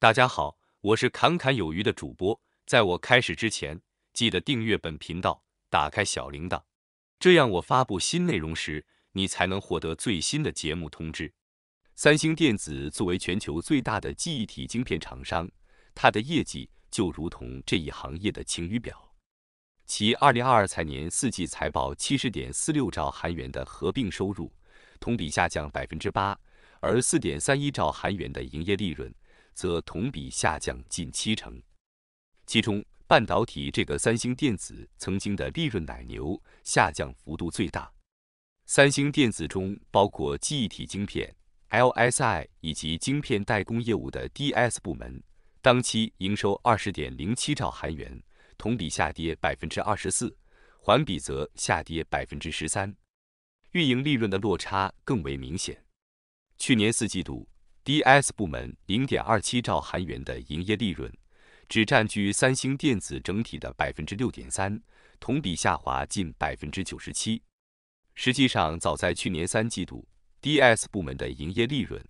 大家好，我是侃侃有余的主播。在我开始之前，记得订阅本频道，打开小铃铛，这样我发布新内容时，你才能获得最新的节目通知。三星电子作为全球最大的记忆体晶片厂商，它的业绩就如同这一行业的晴雨表。其二零二二财年四季财报，七十点四六兆韩元的合并收入同比下降百分之八，而四点三一兆韩元的营业利润。则同比下降近七成，其中半导体这个三星电子曾经的利润奶牛下降幅度最大。三星电子中包括记忆体晶片、LSI 以及晶片代工业务的 DS 部门，当期营收二十点零七兆韩元，同比下跌百分之二十四，环比则下跌百分之十三，运营利润的落差更为明显。去年四季度。DS 部门零点二七兆韩元的营业利润，只占据三星电子整体的百分之六点三，同比下滑近百分之九十七。实际上，早在去年三季度，DS 部门的营业利润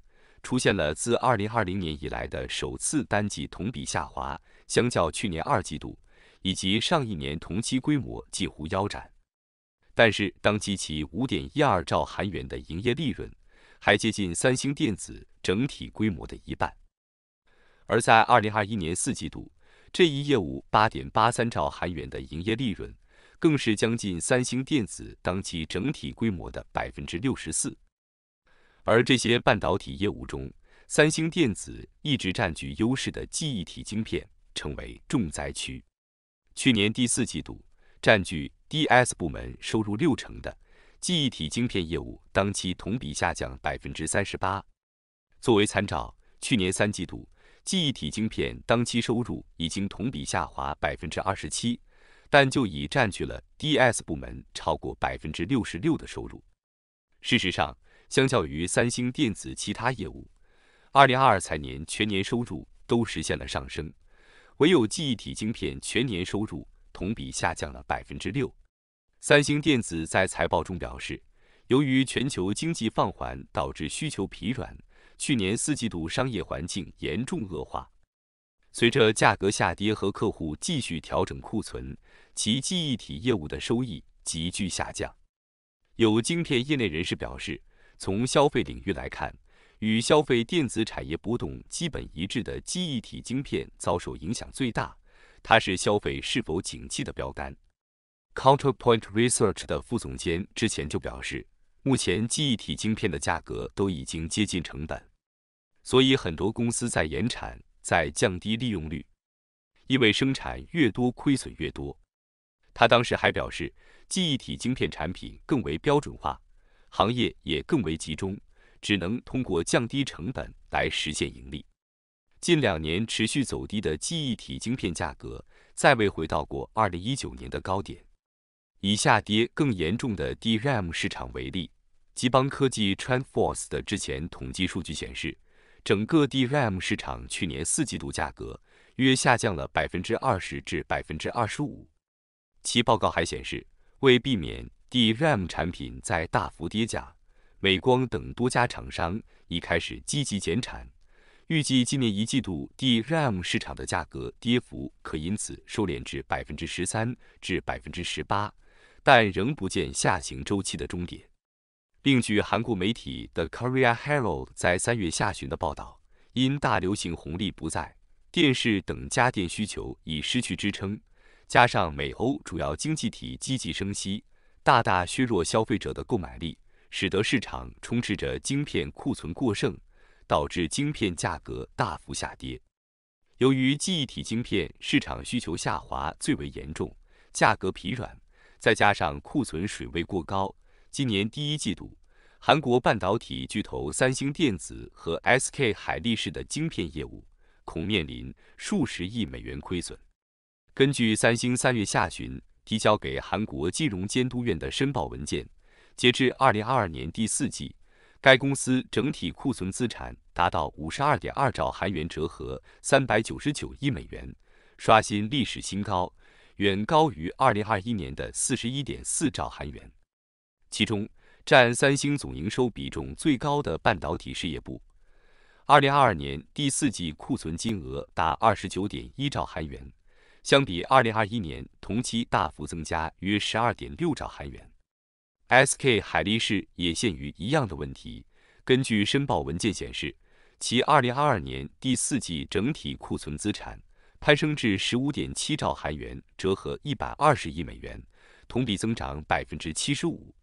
出现了自二零二零年以来的首次单季同比下滑，相较去年二季度以及上一年同期规模几乎腰斩。但是，当机其五点一二兆韩元的营业利润。还接近三星电子整体规模的一半，而在二零二一年四季度，这一业务八点八三兆韩元的营业利润，更是将近三星电子当期整体规模的百分之六十四。而这些半导体业务中，三星电子一直占据优势的记忆体晶片成为重灾区。去年第四季度，占据 DS 部门收入六成的。记忆体晶片业务当期同比下降百分之三十八。作为参照，去年三季度记忆体晶片当期收入已经同比下滑百分之二十七，但就已占据了 DS 部门超过百分之六十六的收入。事实上，相较于三星电子其他业务，二零二二财年全年收入都实现了上升，唯有记忆体晶片全年收入同比下降了百分之六。三星电子在财报中表示，由于全球经济放缓导致需求疲软，去年四季度商业环境严重恶化。随着价格下跌和客户继续调整库存，其记忆体业务的收益急剧下降。有晶片业内人士表示，从消费领域来看，与消费电子产业波动基本一致的记忆体晶片遭受影响最大，它是消费是否景气的标杆。Counterpoint Research 的副总监之前就表示，目前记忆体晶片的价格都已经接近成本，所以很多公司在延产，在降低利用率，因为生产越多亏损越多。他当时还表示，记忆体晶片产品更为标准化，行业也更为集中，只能通过降低成本来实现盈利。近两年持续走低的记忆体晶片价格，再未回到过2019年的高点。以下跌更严重的 DRAM 市场为例，吉邦科技 （Transfoce） 的之前统计数据显示，整个 DRAM 市场去年四季度价格约下降了百分之二十至百分之二十五。其报告还显示，为避免 DRAM 产品在大幅跌价，美光等多家厂商已开始积极减产。预计今年一季度 DRAM 市场的价格跌幅可因此收敛至百分之十三至百分之十八。但仍不见下行周期的终点。另据韩国媒体《The Korea Herald》在三月下旬的报道，因大流行红利不在，电视等家电需求已失去支撑，加上美欧主要经济体积极升息，大大削弱消费者的购买力，使得市场充斥着晶片库存过剩，导致晶片价格大幅下跌。由于记忆体晶片市场需求下滑最为严重，价格疲软。再加上库存水位过高，今年第一季度，韩国半导体巨头三星电子和 S.K. 海力士的晶片业务恐面临数十亿美元亏损。根据三星三月下旬提交给韩国金融监督院的申报文件，截至二零二二年第四季，该公司整体库存资产达到五十二点二兆韩元，折合三百九十九亿美元，刷新历史新高。远高于2021年的41.4兆韩元。其中，占三星总营收比重最高的半导体事业部，2022年第四季库存金额达29.1兆韩元，相比2021年同期大幅增加约12.6兆韩元。SK 海力士也陷于一样的问题。根据申报文件显示，其2022年第四季整体库存资产。攀升至十五点七兆韩元，折合一百二十亿美元，同比增长百分之七十五。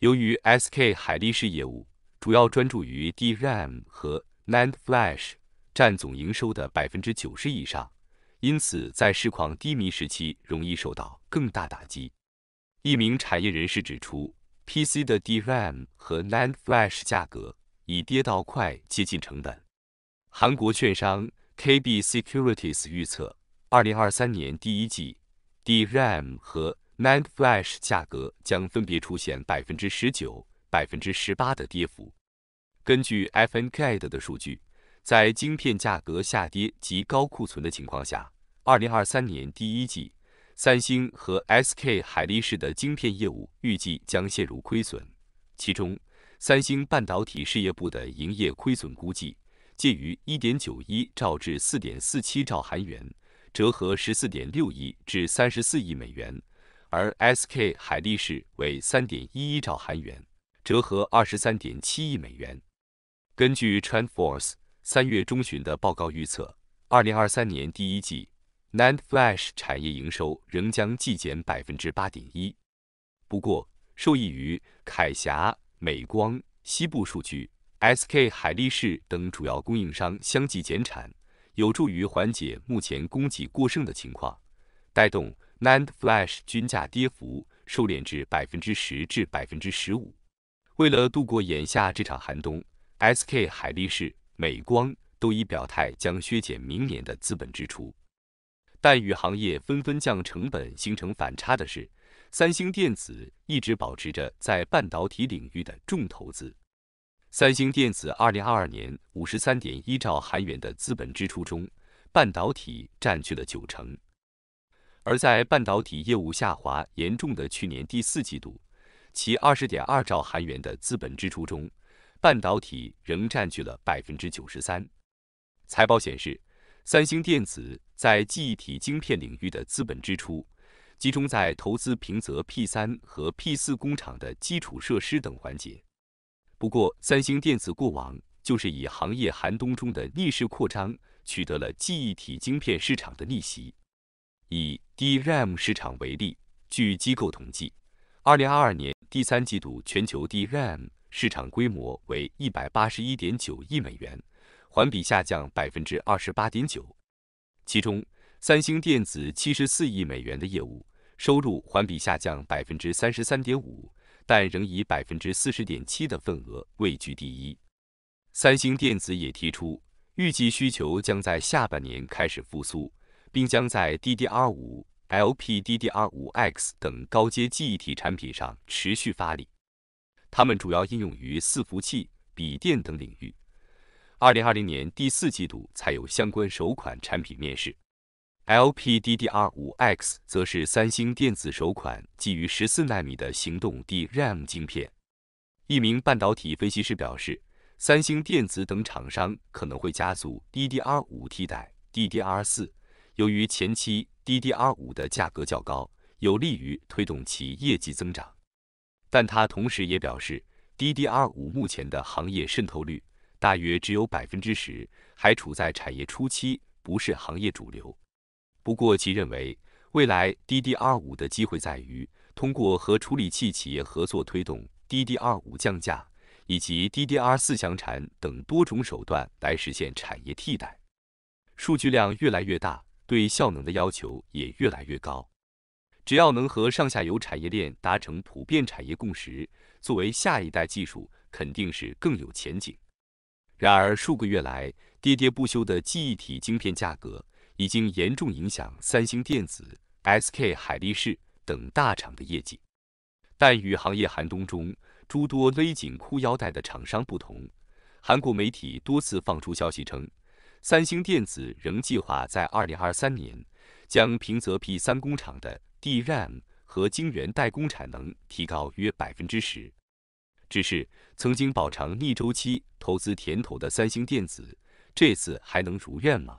由于 SK 海力士业务主要专注于 DRAM 和 NAND Flash，占总营收的百分之九十以上，因此在市况低迷时期容易受到更大打击。一名产业人士指出，PC 的 DRAM 和 NAND Flash 价格已跌到快接近成本。韩国券商。KB Securities 预测，2023年第一季 DRAM 和 NAND Flash 价格将分别出现百分之十九、百分之十八的跌幅。根据 FNKAD 的数据，在晶片价格下跌及高库存的情况下，2023年第一季三星和 SK 海力士的晶片业务预计将陷入亏损，其中三星半导体事业部的营业亏损估计。介于1.91兆至4.47兆韩元，折合14.6亿至34亿美元，而 SK 海力士为3.11兆韩元，折合23.7亿美元。根据 t r a n d f o r c e 三月中旬的报告预测，2023年第一季 NAND Flash 产业营收仍将季减8.1%。不过，受益于铠侠、美光、西部数据。SK 海力士等主要供应商相继减产，有助于缓解目前供给过剩的情况，带动 NAND Flash 均价跌幅收敛至百分之十至百分之十五。为了度过眼下这场寒冬，SK 海力士、美光都已表态将削减明年的资本支出。但与行业纷纷降成本形成反差的是，三星电子一直保持着在半导体领域的重投资。三星电子二零二二年五十三点一兆韩元的资本支出中，半导体占据了九成。而在半导体业务下滑严重的去年第四季度，其二十点二兆韩元的资本支出中，半导体仍占据了百分之九十三。财报显示，三星电子在记忆体晶片领域的资本支出集中在投资平泽 P 三和 P 四工厂的基础设施等环节。不过，三星电子过往就是以行业寒冬中的逆势扩张，取得了记忆体晶片市场的逆袭。以 DRAM 市场为例，据机构统计，2022年第三季度全球 DRAM 市场规模为181.9亿美元，环比下降28.9%。其中，三星电子74亿美元的业务收入环比下降33.5%。但仍以百分之四十点七的份额位居第一。三星电子也提出，预计需求将在下半年开始复苏，并将在 DDR5、LPDDR5X 等高阶记忆体产品上持续发力。它们主要应用于伺服器、笔电等领域。二零二零年第四季度才有相关首款产品面世。LPDDR5X 则是三星电子首款基于十四纳米的行动 DRAM 晶片。一名半导体分析师表示，三星电子等厂商可能会加速 DDR5 替代 DDR4，由于前期 DDR5 的价格较高，有利于推动其业绩增长。但他同时也表示，DDR5 目前的行业渗透率大约只有百分之十，还处在产业初期，不是行业主流。不过，其认为未来 DDR5 的机会在于通过和处理器企业合作，推动 DDR5 降价，以及 DDR4 相产等多种手段来实现产业替代。数据量越来越大，对效能的要求也越来越高。只要能和上下游产业链达成普遍产业共识，作为下一代技术肯定是更有前景。然而，数个月来跌跌不休的记忆体晶片价格。已经严重影响三星电子、SK 海力士等大厂的业绩。但与行业寒冬中诸多勒紧裤腰带的厂商不同，韩国媒体多次放出消息称，三星电子仍计划在二零二三年将平泽 P 三工厂的 DRAM 和晶圆代工产能提高约百分之十。只是曾经饱尝逆周期投资甜头的三星电子，这次还能如愿吗？